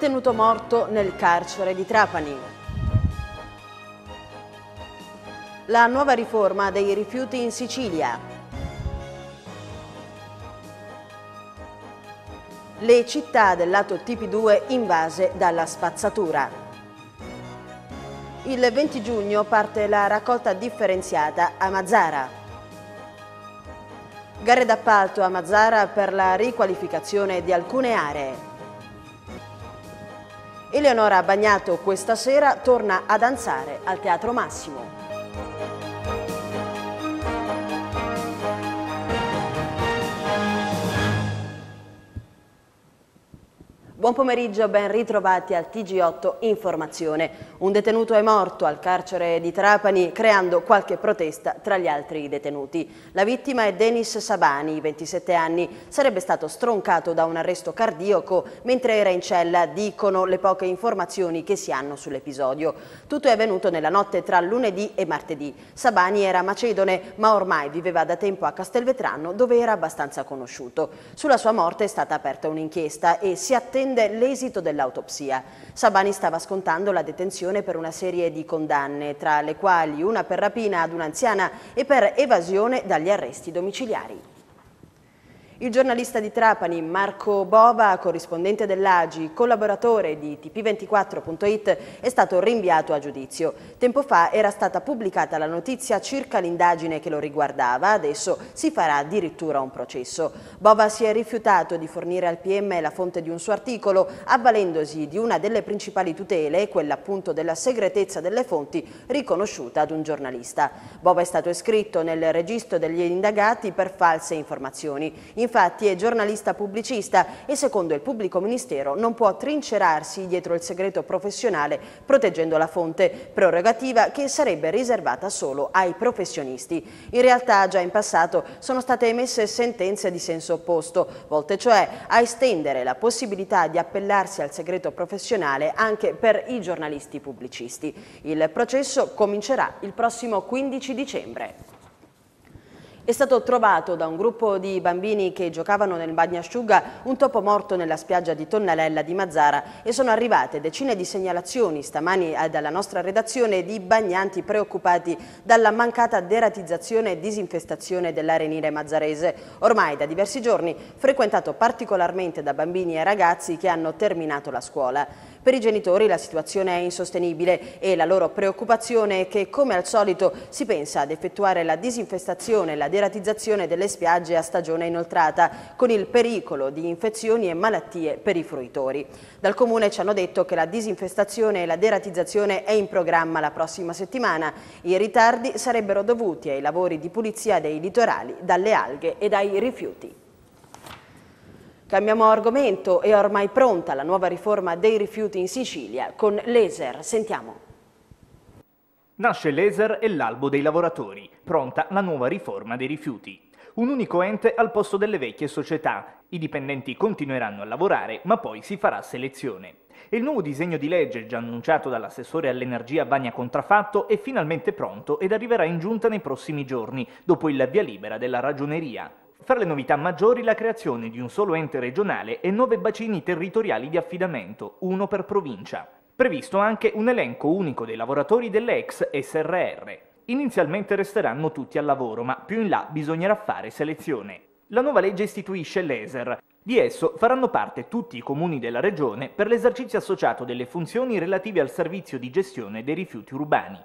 detenuto morto nel carcere di Trapani. La nuova riforma dei rifiuti in Sicilia. Le città del lato TP2 invase dalla spazzatura. Il 20 giugno parte la raccolta differenziata a Mazzara. Gare d'appalto a Mazzara per la riqualificazione di alcune aree. Eleonora Bagnato questa sera torna a danzare al Teatro Massimo. Buon pomeriggio, ben ritrovati al TG8 Informazione. Un detenuto è morto al carcere di Trapani creando qualche protesta tra gli altri detenuti. La vittima è Denis Sabani, 27 anni. Sarebbe stato stroncato da un arresto cardiaco mentre era in cella, dicono le poche informazioni che si hanno sull'episodio. Tutto è avvenuto nella notte tra lunedì e martedì. Sabani era macedone ma ormai viveva da tempo a Castelvetrano dove era abbastanza conosciuto. Sulla sua morte è stata aperta un'inchiesta e si attende chiede l'esito dell'autopsia. Sabani stava scontando la detenzione per una serie di condanne, tra le quali una per rapina ad un'anziana e per evasione dagli arresti domiciliari. Il giornalista di Trapani Marco Bova, corrispondente dell'Agi, collaboratore di tp24.it, è stato rinviato a giudizio. Tempo fa era stata pubblicata la notizia circa l'indagine che lo riguardava, adesso si farà addirittura un processo. Bova si è rifiutato di fornire al PM la fonte di un suo articolo, avvalendosi di una delle principali tutele, quella appunto della segretezza delle fonti, riconosciuta ad un giornalista. Bova è stato iscritto nel registro degli indagati per false informazioni. In Infatti è giornalista pubblicista e secondo il pubblico ministero non può trincerarsi dietro il segreto professionale proteggendo la fonte, prerogativa che sarebbe riservata solo ai professionisti. In realtà già in passato sono state emesse sentenze di senso opposto, volte cioè a estendere la possibilità di appellarsi al segreto professionale anche per i giornalisti pubblicisti. Il processo comincerà il prossimo 15 dicembre. È stato trovato da un gruppo di bambini che giocavano nel bagnasciuga un topo morto nella spiaggia di Tonnalella di Mazzara e sono arrivate decine di segnalazioni stamani eh, dalla nostra redazione di bagnanti preoccupati dalla mancata deratizzazione e disinfestazione dell'arenile mazzarese, ormai da diversi giorni frequentato particolarmente da bambini e ragazzi che hanno terminato la scuola. Per i genitori la situazione è insostenibile e la loro preoccupazione è che, come al solito, si pensa ad effettuare la disinfestazione e la deratizzazione delle spiagge a stagione inoltrata, con il pericolo di infezioni e malattie per i fruitori. Dal Comune ci hanno detto che la disinfestazione e la deratizzazione è in programma la prossima settimana. I ritardi sarebbero dovuti ai lavori di pulizia dei litorali dalle alghe e dai rifiuti. Cambiamo argomento, è ormai pronta la nuova riforma dei rifiuti in Sicilia con l'ESER. Sentiamo. Nasce l'ESER e l'albo dei lavoratori, pronta la nuova riforma dei rifiuti. Un unico ente al posto delle vecchie società. I dipendenti continueranno a lavorare, ma poi si farà selezione. E il nuovo disegno di legge, già annunciato dall'assessore all'energia Bagna Contraffatto, è finalmente pronto ed arriverà in giunta nei prossimi giorni, dopo il via libera della ragioneria. Fra le novità maggiori la creazione di un solo ente regionale e nove bacini territoriali di affidamento, uno per provincia. Previsto anche un elenco unico dei lavoratori dell'ex SRR. Inizialmente resteranno tutti al lavoro, ma più in là bisognerà fare selezione. La nuova legge istituisce l'ESER. Di esso faranno parte tutti i comuni della regione per l'esercizio associato delle funzioni relative al servizio di gestione dei rifiuti urbani.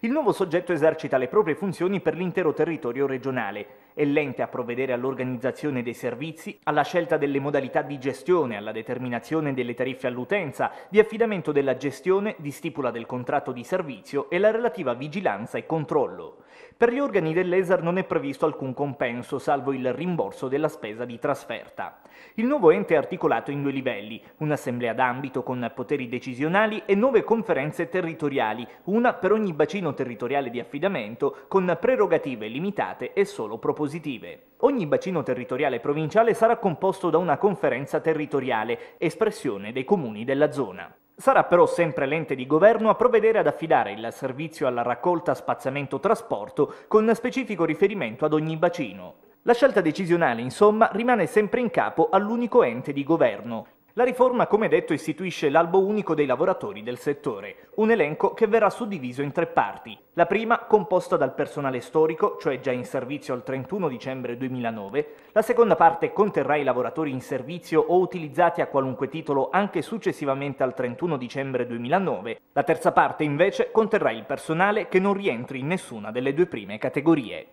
Il nuovo soggetto esercita le proprie funzioni per l'intero territorio regionale, è l'ente a provvedere all'organizzazione dei servizi, alla scelta delle modalità di gestione, alla determinazione delle tariffe all'utenza, di affidamento della gestione, di stipula del contratto di servizio e la relativa vigilanza e controllo. Per gli organi dell'ESAR non è previsto alcun compenso, salvo il rimborso della spesa di trasferta. Il nuovo ente è articolato in due livelli, un'assemblea d'ambito con poteri decisionali e nove conferenze territoriali, una per ogni bacino territoriale di affidamento, con prerogative limitate e solo propositive. Ogni bacino territoriale provinciale sarà composto da una conferenza territoriale, espressione dei comuni della zona. Sarà però sempre l'ente di governo a provvedere ad affidare il servizio alla raccolta spazzamento trasporto con specifico riferimento ad ogni bacino. La scelta decisionale, insomma, rimane sempre in capo all'unico ente di governo, la riforma, come detto, istituisce l'albo unico dei lavoratori del settore, un elenco che verrà suddiviso in tre parti. La prima, composta dal personale storico, cioè già in servizio al 31 dicembre 2009, la seconda parte conterrà i lavoratori in servizio o utilizzati a qualunque titolo anche successivamente al 31 dicembre 2009, la terza parte invece conterrà il personale che non rientri in nessuna delle due prime categorie.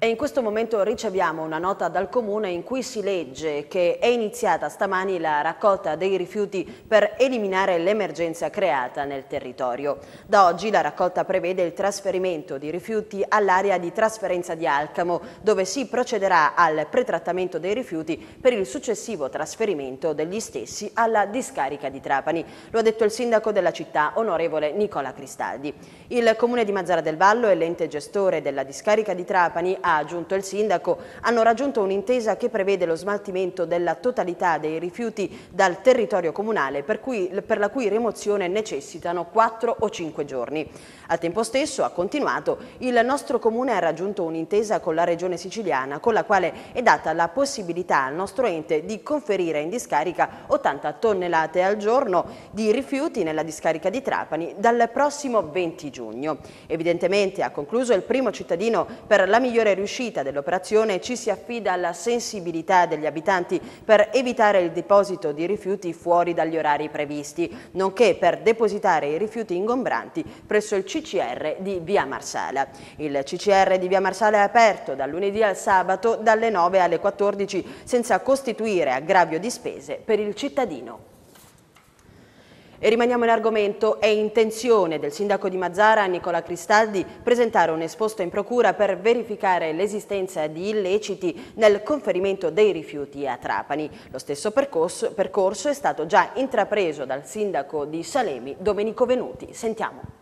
E in questo momento riceviamo una nota dal Comune in cui si legge che è iniziata stamani la raccolta dei rifiuti per eliminare l'emergenza creata nel territorio. Da oggi la raccolta prevede il trasferimento di rifiuti all'area di trasferenza di Alcamo, dove si procederà al pretrattamento dei rifiuti per il successivo trasferimento degli stessi alla discarica di Trapani. Lo ha detto il sindaco della città, onorevole Nicola Cristaldi. Il Comune di Mazzara del Vallo e l'ente gestore della discarica di Trapani ha aggiunto il sindaco, hanno raggiunto un'intesa che prevede lo smaltimento della totalità dei rifiuti dal territorio comunale per, cui, per la cui rimozione necessitano 4 o 5 giorni. Al tempo stesso, ha continuato, il nostro comune ha raggiunto un'intesa con la regione siciliana con la quale è data la possibilità al nostro ente di conferire in discarica 80 tonnellate al giorno di rifiuti nella discarica di Trapani dal prossimo 20 giugno. Evidentemente, ha concluso, il primo cittadino per la migliore riuscita dell'operazione ci si affida alla sensibilità degli abitanti per evitare il deposito di rifiuti fuori dagli orari previsti, nonché per depositare i rifiuti ingombranti presso il CCR di Via Marsala. Il CCR di Via Marsala è aperto dal lunedì al sabato dalle 9 alle 14 senza costituire aggravio di spese per il cittadino. E rimaniamo in argomento, è intenzione del sindaco di Mazzara Nicola Cristaldi presentare un esposto in procura per verificare l'esistenza di illeciti nel conferimento dei rifiuti a Trapani. Lo stesso percorso, percorso è stato già intrapreso dal sindaco di Salemi Domenico Venuti. Sentiamo.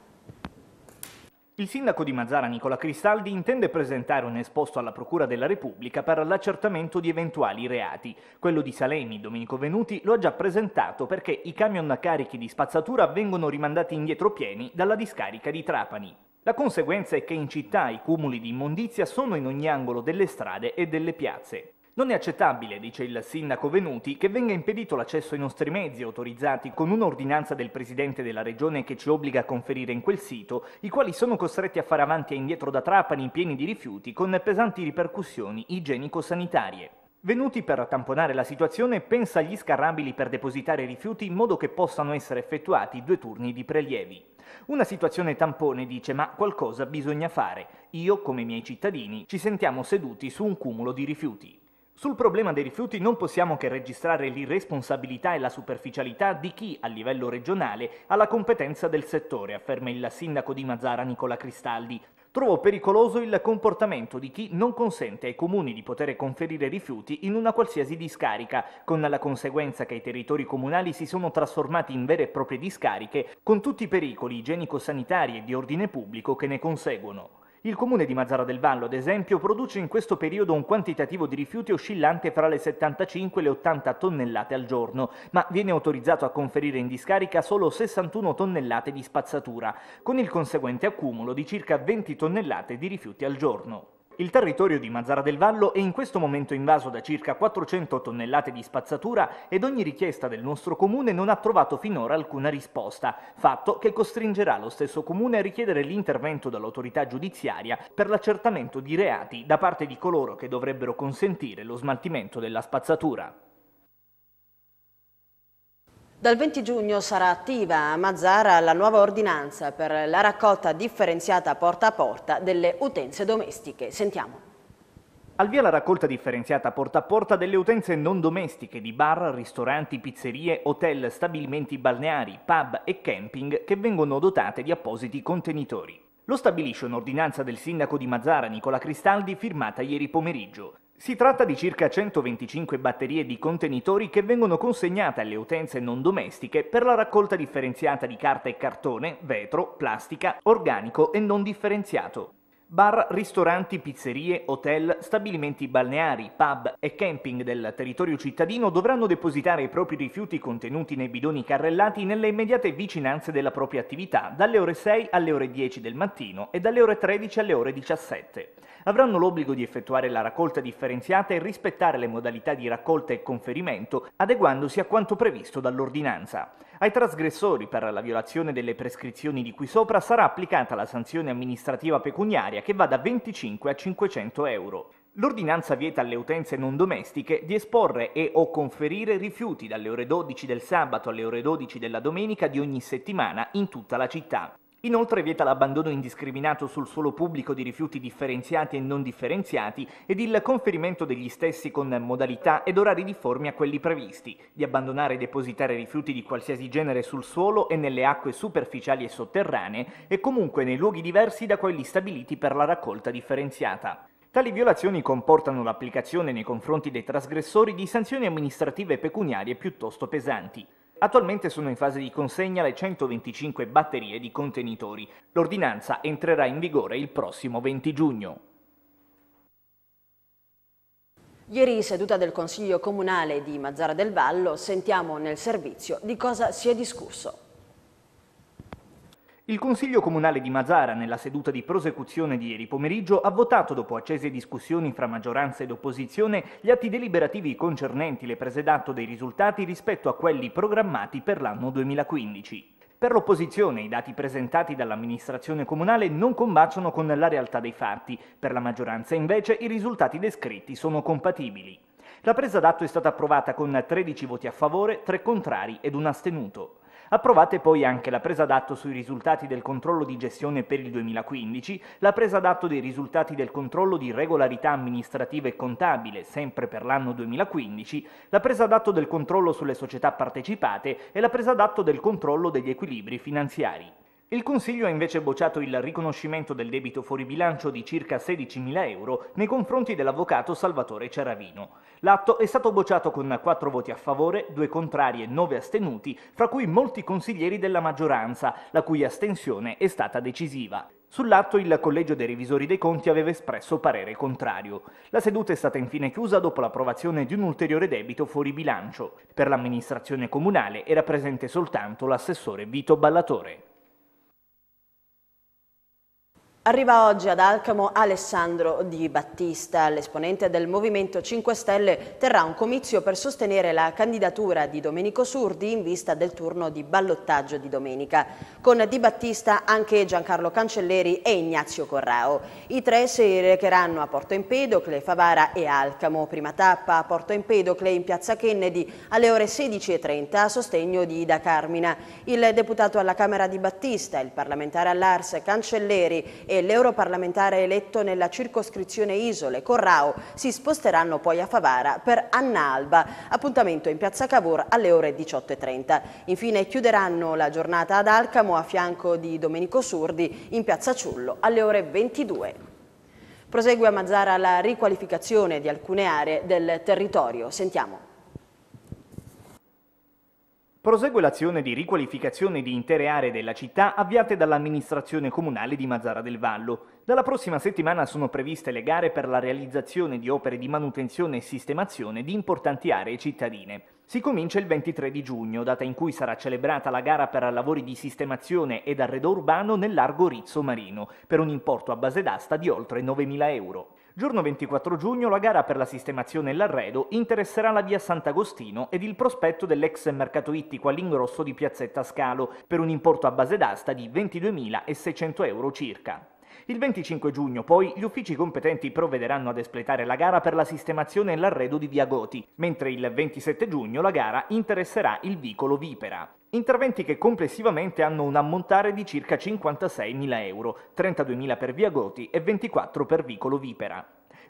Il sindaco di Mazzara Nicola Cristaldi intende presentare un esposto alla Procura della Repubblica per l'accertamento di eventuali reati. Quello di Salemi, Domenico Venuti, lo ha già presentato perché i camion carichi di spazzatura vengono rimandati indietro pieni dalla discarica di Trapani. La conseguenza è che in città i cumuli di immondizia sono in ogni angolo delle strade e delle piazze. Non è accettabile, dice il sindaco Venuti, che venga impedito l'accesso ai nostri mezzi autorizzati con un'ordinanza del presidente della regione che ci obbliga a conferire in quel sito, i quali sono costretti a fare avanti e indietro da Trapani pieni di rifiuti con pesanti ripercussioni igienico-sanitarie. Venuti per tamponare la situazione pensa agli scarrabili per depositare rifiuti in modo che possano essere effettuati due turni di prelievi. Una situazione tampone dice ma qualcosa bisogna fare. Io, come i miei cittadini, ci sentiamo seduti su un cumulo di rifiuti. Sul problema dei rifiuti non possiamo che registrare l'irresponsabilità e la superficialità di chi, a livello regionale, ha la competenza del settore, afferma il sindaco di Mazzara Nicola Cristaldi. Trovo pericoloso il comportamento di chi non consente ai comuni di poter conferire rifiuti in una qualsiasi discarica, con la conseguenza che i territori comunali si sono trasformati in vere e proprie discariche, con tutti i pericoli igienico-sanitari e di ordine pubblico che ne conseguono. Il comune di Mazzara del Vallo, ad esempio, produce in questo periodo un quantitativo di rifiuti oscillante fra le 75 e le 80 tonnellate al giorno, ma viene autorizzato a conferire in discarica solo 61 tonnellate di spazzatura, con il conseguente accumulo di circa 20 tonnellate di rifiuti al giorno. Il territorio di Mazzara del Vallo è in questo momento invaso da circa 400 tonnellate di spazzatura ed ogni richiesta del nostro comune non ha trovato finora alcuna risposta, fatto che costringerà lo stesso comune a richiedere l'intervento dall'autorità giudiziaria per l'accertamento di reati da parte di coloro che dovrebbero consentire lo smaltimento della spazzatura. Dal 20 giugno sarà attiva a Mazzara la nuova ordinanza per la raccolta differenziata porta a porta delle utenze domestiche. Sentiamo. Al via la raccolta differenziata porta a porta delle utenze non domestiche di bar, ristoranti, pizzerie, hotel, stabilimenti balneari, pub e camping che vengono dotate di appositi contenitori. Lo stabilisce un'ordinanza del sindaco di Mazzara Nicola Cristaldi firmata ieri pomeriggio. Si tratta di circa 125 batterie di contenitori che vengono consegnate alle utenze non domestiche per la raccolta differenziata di carta e cartone, vetro, plastica, organico e non differenziato. Bar, ristoranti, pizzerie, hotel, stabilimenti balneari, pub e camping del territorio cittadino dovranno depositare i propri rifiuti contenuti nei bidoni carrellati nelle immediate vicinanze della propria attività dalle ore 6 alle ore 10 del mattino e dalle ore 13 alle ore 17. Avranno l'obbligo di effettuare la raccolta differenziata e rispettare le modalità di raccolta e conferimento adeguandosi a quanto previsto dall'ordinanza. Ai trasgressori per la violazione delle prescrizioni di qui sopra sarà applicata la sanzione amministrativa pecuniaria che va da 25 a 500 euro. L'ordinanza vieta alle utenze non domestiche di esporre e o conferire rifiuti dalle ore 12 del sabato alle ore 12 della domenica di ogni settimana in tutta la città. Inoltre vieta l'abbandono indiscriminato sul suolo pubblico di rifiuti differenziati e non differenziati ed il conferimento degli stessi con modalità ed orari difformi a quelli previsti, di abbandonare e depositare rifiuti di qualsiasi genere sul suolo e nelle acque superficiali e sotterranee e comunque nei luoghi diversi da quelli stabiliti per la raccolta differenziata. Tali violazioni comportano l'applicazione nei confronti dei trasgressori di sanzioni amministrative e pecuniarie piuttosto pesanti. Attualmente sono in fase di consegna le 125 batterie di contenitori. L'ordinanza entrerà in vigore il prossimo 20 giugno. Ieri, seduta del Consiglio Comunale di Mazzara del Vallo, sentiamo nel servizio di cosa si è discusso. Il Consiglio Comunale di Mazara, nella seduta di prosecuzione di ieri pomeriggio, ha votato, dopo accese discussioni fra maggioranza ed opposizione, gli atti deliberativi concernenti le prese d'atto dei risultati rispetto a quelli programmati per l'anno 2015. Per l'opposizione i dati presentati dall'amministrazione comunale non combaciano con la realtà dei fatti, per la maggioranza invece i risultati descritti sono compatibili. La presa d'atto è stata approvata con 13 voti a favore, 3 contrari ed un astenuto. Approvate poi anche la presa d'atto sui risultati del controllo di gestione per il 2015, la presa d'atto dei risultati del controllo di regolarità amministrativa e contabile, sempre per l'anno 2015, la presa d'atto del controllo sulle società partecipate e la presa d'atto del controllo degli equilibri finanziari. Il Consiglio ha invece bocciato il riconoscimento del debito fuori bilancio di circa 16.000 euro nei confronti dell'avvocato Salvatore Ceravino. L'atto è stato bocciato con 4 voti a favore, 2 contrari e 9 astenuti, fra cui molti consiglieri della maggioranza, la cui astensione è stata decisiva. Sull'atto il Collegio dei Revisori dei Conti aveva espresso parere contrario. La seduta è stata infine chiusa dopo l'approvazione di un ulteriore debito fuori bilancio. Per l'amministrazione comunale era presente soltanto l'assessore Vito Ballatore. Arriva oggi ad Alcamo Alessandro Di Battista. L'esponente del Movimento 5 Stelle terrà un comizio per sostenere la candidatura di Domenico Surdi in vista del turno di ballottaggio di domenica. Con Di Battista anche Giancarlo Cancelleri e Ignazio Corrao. I tre si recheranno a Porto Empedocle, Favara e Alcamo. Prima tappa a Porto Empedocle in piazza Kennedy alle ore 16.30 a sostegno di Ida Carmina. Il deputato alla Camera Di Battista, il parlamentare all'Ars Cancelleri e e l'europarlamentare eletto nella circoscrizione Isole, Corrao, si sposteranno poi a Favara per Anna Alba, appuntamento in piazza Cavour alle ore 18.30. Infine chiuderanno la giornata ad Alcamo a fianco di Domenico Surdi in piazza Ciullo alle ore 22. Prosegue a Mazzara la riqualificazione di alcune aree del territorio. Sentiamo. Prosegue l'azione di riqualificazione di intere aree della città avviate dall'amministrazione comunale di Mazzara del Vallo. Dalla prossima settimana sono previste le gare per la realizzazione di opere di manutenzione e sistemazione di importanti aree cittadine. Si comincia il 23 di giugno, data in cui sarà celebrata la gara per lavori di sistemazione ed arredo urbano nel largo Rizzo Marino, per un importo a base d'asta di oltre 9.000 euro. Giorno 24 giugno la gara per la sistemazione e l'arredo interesserà la via Sant'Agostino ed il prospetto dell'ex mercato ittico all'ingrosso di Piazzetta Scalo per un importo a base d'asta di 22.600 euro circa. Il 25 giugno poi gli uffici competenti provvederanno ad espletare la gara per la sistemazione e l'arredo di Via Goti, mentre il 27 giugno la gara interesserà il vicolo Vipera. Interventi che complessivamente hanno un ammontare di circa 56.000 euro, 32.000 per Via Goti e 24 per vicolo Vipera.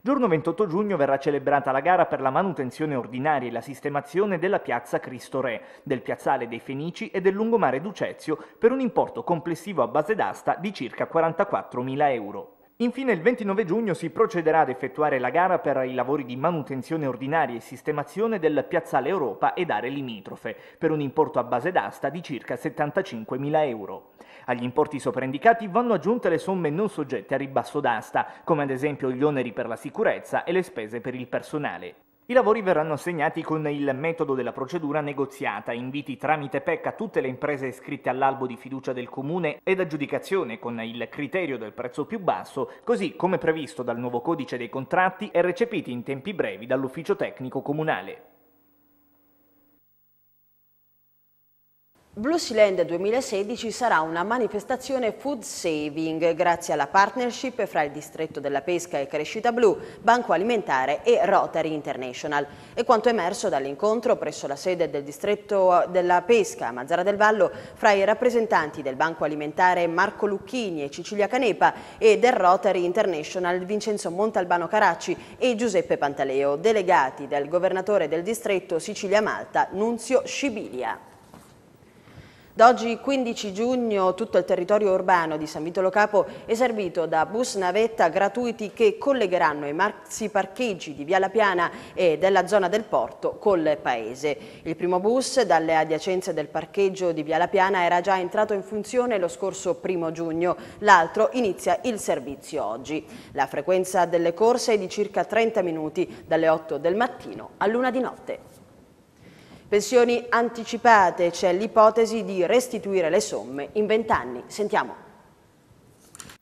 Giorno 28 giugno verrà celebrata la gara per la manutenzione ordinaria e la sistemazione della piazza Cristo Re, del piazzale dei Fenici e del lungomare Ducezio per un importo complessivo a base d'asta di circa 44.000 euro. Infine il 29 giugno si procederà ad effettuare la gara per i lavori di manutenzione ordinaria e sistemazione del piazzale Europa ed aree limitrofe, per un importo a base d'asta di circa 75.000 euro. Agli importi sopraindicati vanno aggiunte le somme non soggette a ribasso d'asta, come ad esempio gli oneri per la sicurezza e le spese per il personale. I lavori verranno assegnati con il metodo della procedura negoziata, inviti tramite PEC a tutte le imprese iscritte all'albo di fiducia del comune ed aggiudicazione con il criterio del prezzo più basso, così come previsto dal nuovo codice dei contratti e recepiti in tempi brevi dall'ufficio tecnico comunale. Blue Sealand 2016 sarà una manifestazione food saving grazie alla partnership fra il Distretto della Pesca e Crescita Blu, Banco Alimentare e Rotary International. E quanto emerso dall'incontro presso la sede del Distretto eh, della Pesca a Mazzara del Vallo fra i rappresentanti del Banco Alimentare Marco Lucchini e Cecilia Canepa e del Rotary International Vincenzo Montalbano Caracci e Giuseppe Pantaleo, delegati dal governatore del distretto Sicilia Malta Nunzio Scibilia. Da oggi 15 giugno tutto il territorio urbano di San Vitolo Capo è servito da bus navetta gratuiti che collegheranno i maxi parcheggi di Via La Piana e della zona del porto col paese. Il primo bus dalle adiacenze del parcheggio di Via La Piana era già entrato in funzione lo scorso primo giugno, l'altro inizia il servizio oggi. La frequenza delle corse è di circa 30 minuti dalle 8 del mattino all'una di notte. Pensioni anticipate, c'è l'ipotesi di restituire le somme in vent'anni. Sentiamo.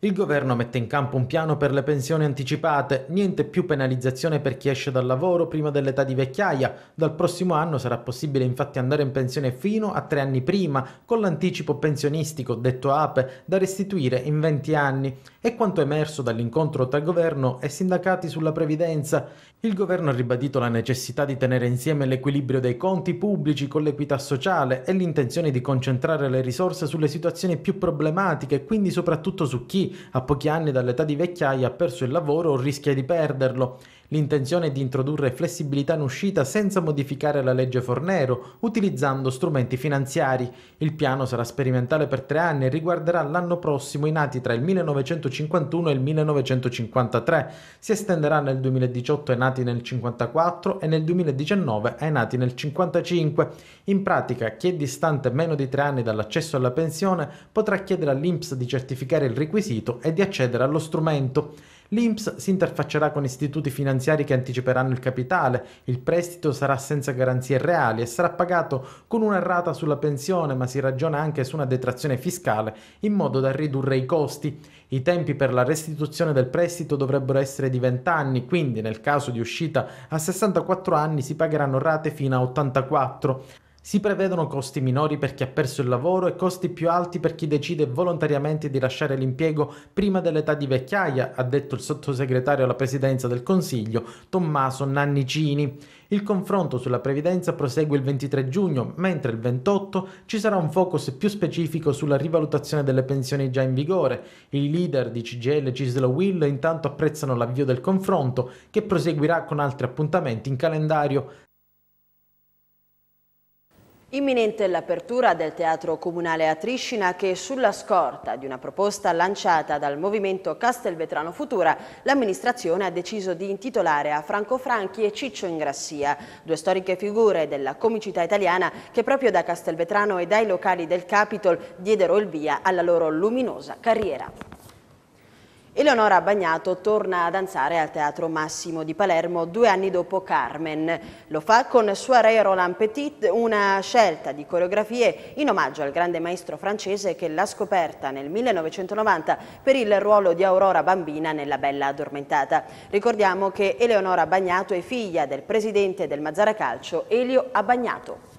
Il governo mette in campo un piano per le pensioni anticipate, niente più penalizzazione per chi esce dal lavoro prima dell'età di vecchiaia. Dal prossimo anno sarà possibile infatti andare in pensione fino a tre anni prima, con l'anticipo pensionistico, detto APE, da restituire in 20 anni. È quanto emerso dall'incontro tra governo e sindacati sulla previdenza. Il governo ha ribadito la necessità di tenere insieme l'equilibrio dei conti pubblici con l'equità sociale e l'intenzione di concentrare le risorse sulle situazioni più problematiche, quindi soprattutto su chi, a pochi anni dall'età di vecchiaia ha perso il lavoro o rischia di perderlo L'intenzione è di introdurre flessibilità in uscita senza modificare la legge Fornero, utilizzando strumenti finanziari. Il piano sarà sperimentale per tre anni e riguarderà l'anno prossimo i nati tra il 1951 e il 1953. Si estenderà nel 2018 ai nati nel 54 e nel 2019 ai nati nel 55. In pratica, chi è distante meno di tre anni dall'accesso alla pensione potrà chiedere all'INPS di certificare il requisito e di accedere allo strumento. L'INPS si interfaccerà con istituti finanziari che anticiperanno il capitale, il prestito sarà senza garanzie reali e sarà pagato con una rata sulla pensione, ma si ragiona anche su una detrazione fiscale in modo da ridurre i costi. I tempi per la restituzione del prestito dovrebbero essere di 20 anni, quindi nel caso di uscita a 64 anni si pagheranno rate fino a 84. Si prevedono costi minori per chi ha perso il lavoro e costi più alti per chi decide volontariamente di lasciare l'impiego prima dell'età di vecchiaia, ha detto il sottosegretario alla presidenza del Consiglio Tommaso Nannicini. Il confronto sulla previdenza prosegue il 23 giugno, mentre il 28 ci sarà un focus più specifico sulla rivalutazione delle pensioni già in vigore. I leader di CGL e Cislo Will intanto apprezzano l'avvio del confronto, che proseguirà con altri appuntamenti in calendario Imminente l'apertura del Teatro Comunale a Triscina che sulla scorta di una proposta lanciata dal Movimento Castelvetrano Futura l'amministrazione ha deciso di intitolare a Franco Franchi e Ciccio Ingrassia, due storiche figure della comicità italiana che proprio da Castelvetrano e dai locali del Capitol diedero il via alla loro luminosa carriera. Eleonora Bagnato torna a danzare al Teatro Massimo di Palermo due anni dopo Carmen. Lo fa con Soirée Roland Petit, una scelta di coreografie in omaggio al grande maestro francese che l'ha scoperta nel 1990 per il ruolo di Aurora Bambina nella Bella Addormentata. Ricordiamo che Eleonora Bagnato è figlia del presidente del Mazzara Calcio Elio Abagnato.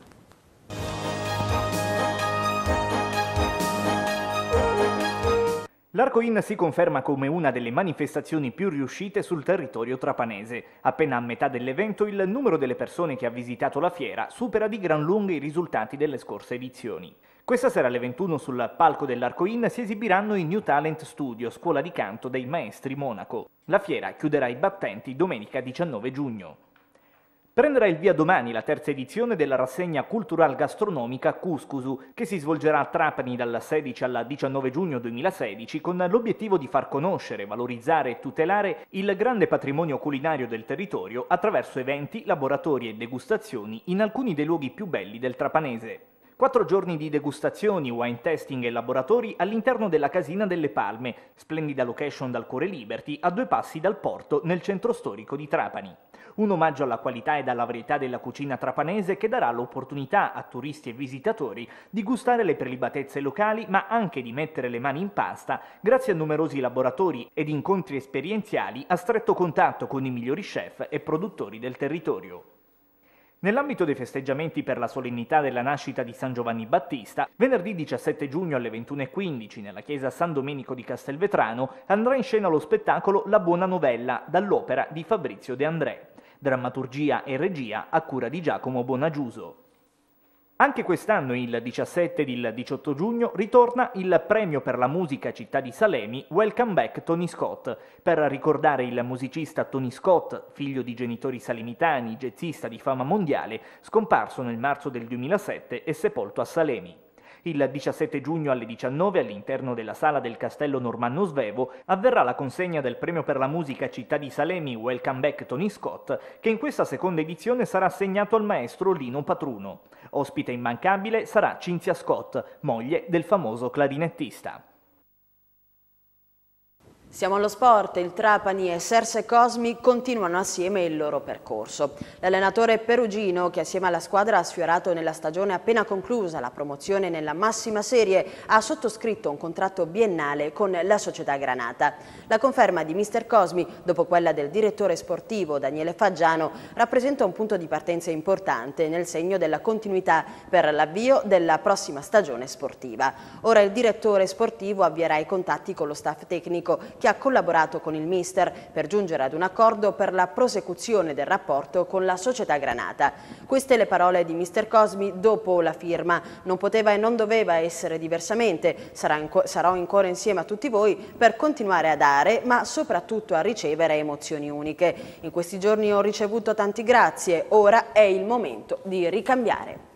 L'arco in si conferma come una delle manifestazioni più riuscite sul territorio trapanese. Appena a metà dell'evento il numero delle persone che ha visitato la fiera supera di gran lunga i risultati delle scorse edizioni. Questa sera alle 21 sul palco dell'Arco In si esibiranno i New Talent Studio, scuola di canto dei maestri Monaco. La fiera chiuderà i battenti domenica 19 giugno. Prenderà il via domani la terza edizione della rassegna cultural gastronomica Cuscusu, che si svolgerà a Trapani dal 16 al 19 giugno 2016 con l'obiettivo di far conoscere, valorizzare e tutelare il grande patrimonio culinario del territorio attraverso eventi, laboratori e degustazioni in alcuni dei luoghi più belli del trapanese. Quattro giorni di degustazioni, wine testing e laboratori all'interno della Casina delle Palme, splendida location dal Cuore Liberty, a due passi dal porto nel centro storico di Trapani. Un omaggio alla qualità ed alla varietà della cucina trapanese che darà l'opportunità a turisti e visitatori di gustare le prelibatezze locali ma anche di mettere le mani in pasta grazie a numerosi laboratori ed incontri esperienziali a stretto contatto con i migliori chef e produttori del territorio. Nell'ambito dei festeggiamenti per la solennità della nascita di San Giovanni Battista, venerdì 17 giugno alle 21.15 nella chiesa San Domenico di Castelvetrano andrà in scena lo spettacolo La Buona Novella dall'opera di Fabrizio De André drammaturgia e regia a cura di Giacomo Bonagiuso. Anche quest'anno, il 17 ed il 18 giugno, ritorna il premio per la musica Città di Salemi Welcome Back Tony Scott, per ricordare il musicista Tony Scott, figlio di genitori salemitani, jazzista di fama mondiale, scomparso nel marzo del 2007 e sepolto a Salemi. Il 17 giugno alle 19 all'interno della sala del Castello Normanno Svevo avverrà la consegna del premio per la musica Città di Salemi Welcome Back Tony Scott, che in questa seconda edizione sarà assegnato al maestro Lino Patruno. Ospite immancabile sarà Cinzia Scott, moglie del famoso clarinettista. Siamo allo sport, il Trapani e Serse Cosmi continuano assieme il loro percorso. L'allenatore perugino, che assieme alla squadra ha sfiorato nella stagione appena conclusa la promozione nella massima serie, ha sottoscritto un contratto biennale con la società Granata. La conferma di mister Cosmi, dopo quella del direttore sportivo Daniele Faggiano, rappresenta un punto di partenza importante nel segno della continuità per l'avvio della prossima stagione sportiva. Ora il direttore sportivo avvierà i contatti con lo staff tecnico che che ha collaborato con il mister per giungere ad un accordo per la prosecuzione del rapporto con la società Granata. Queste le parole di mister Cosmi dopo la firma. Non poteva e non doveva essere diversamente. sarò ancora insieme a tutti voi per continuare a dare, ma soprattutto a ricevere emozioni uniche. In questi giorni ho ricevuto tanti grazie, ora è il momento di ricambiare.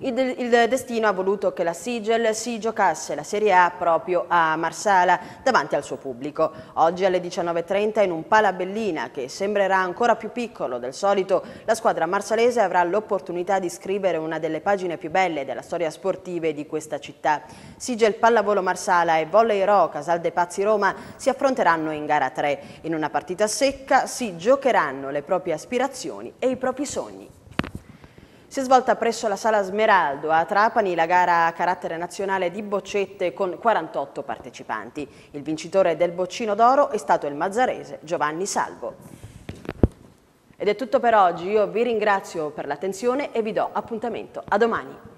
Il, il, destino ha voluto che la Sigel si giocasse la Serie A proprio a Marsala, davanti al suo pubblico. Oggi alle 19.30 in un palabellina che sembrerà ancora più piccolo del solito, la squadra marsalese avrà l'opportunità di scrivere una delle pagine più belle della storia sportiva di questa città. Sigel Pallavolo Marsala e Volley Ro Casal de Pazzi Roma si affronteranno in gara 3. In una partita secca si giocheranno le proprie aspirazioni e i propri sogni. Si è svolta presso la Sala Smeraldo a Trapani la gara a carattere nazionale di boccette con 48 partecipanti. Il vincitore del boccino d'oro è stato il mazzarese Giovanni Salvo. Ed è tutto per oggi, io vi ringrazio per l'attenzione e vi do appuntamento a domani.